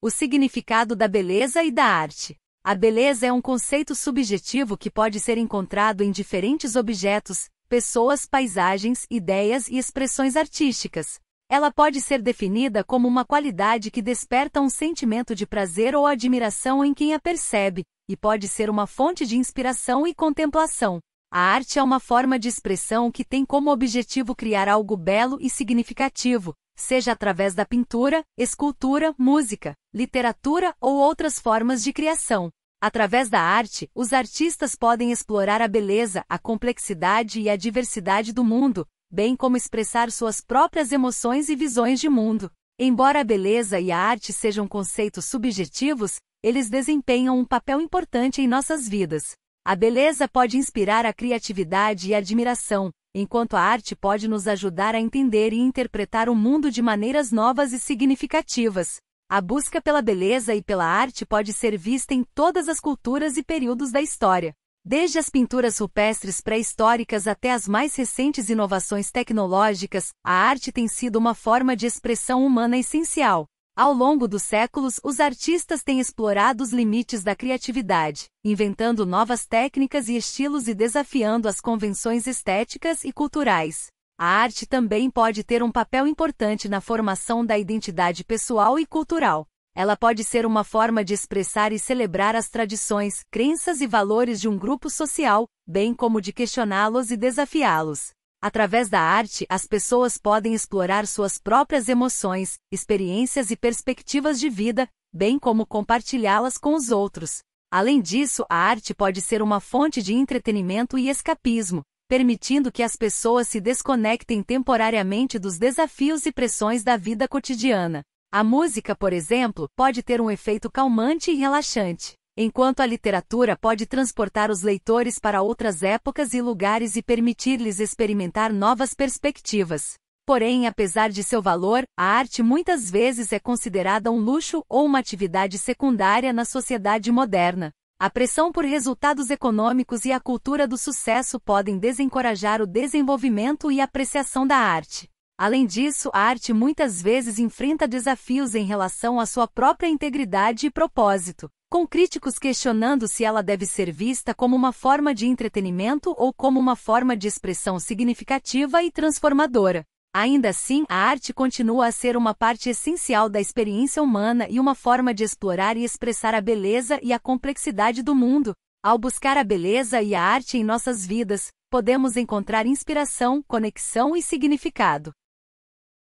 O significado da beleza e da arte. A beleza é um conceito subjetivo que pode ser encontrado em diferentes objetos, pessoas, paisagens, ideias e expressões artísticas. Ela pode ser definida como uma qualidade que desperta um sentimento de prazer ou admiração em quem a percebe, e pode ser uma fonte de inspiração e contemplação. A arte é uma forma de expressão que tem como objetivo criar algo belo e significativo, seja através da pintura, escultura, música, literatura ou outras formas de criação. Através da arte, os artistas podem explorar a beleza, a complexidade e a diversidade do mundo, bem como expressar suas próprias emoções e visões de mundo. Embora a beleza e a arte sejam conceitos subjetivos, eles desempenham um papel importante em nossas vidas. A beleza pode inspirar a criatividade e a admiração, enquanto a arte pode nos ajudar a entender e interpretar o mundo de maneiras novas e significativas. A busca pela beleza e pela arte pode ser vista em todas as culturas e períodos da história. Desde as pinturas rupestres pré-históricas até as mais recentes inovações tecnológicas, a arte tem sido uma forma de expressão humana essencial. Ao longo dos séculos, os artistas têm explorado os limites da criatividade, inventando novas técnicas e estilos e desafiando as convenções estéticas e culturais. A arte também pode ter um papel importante na formação da identidade pessoal e cultural. Ela pode ser uma forma de expressar e celebrar as tradições, crenças e valores de um grupo social, bem como de questioná-los e desafiá-los. Através da arte, as pessoas podem explorar suas próprias emoções, experiências e perspectivas de vida, bem como compartilhá-las com os outros. Além disso, a arte pode ser uma fonte de entretenimento e escapismo, permitindo que as pessoas se desconectem temporariamente dos desafios e pressões da vida cotidiana. A música, por exemplo, pode ter um efeito calmante e relaxante enquanto a literatura pode transportar os leitores para outras épocas e lugares e permitir-lhes experimentar novas perspectivas. Porém, apesar de seu valor, a arte muitas vezes é considerada um luxo ou uma atividade secundária na sociedade moderna. A pressão por resultados econômicos e a cultura do sucesso podem desencorajar o desenvolvimento e apreciação da arte. Além disso, a arte muitas vezes enfrenta desafios em relação à sua própria integridade e propósito, com críticos questionando se ela deve ser vista como uma forma de entretenimento ou como uma forma de expressão significativa e transformadora. Ainda assim, a arte continua a ser uma parte essencial da experiência humana e uma forma de explorar e expressar a beleza e a complexidade do mundo. Ao buscar a beleza e a arte em nossas vidas, podemos encontrar inspiração, conexão e significado.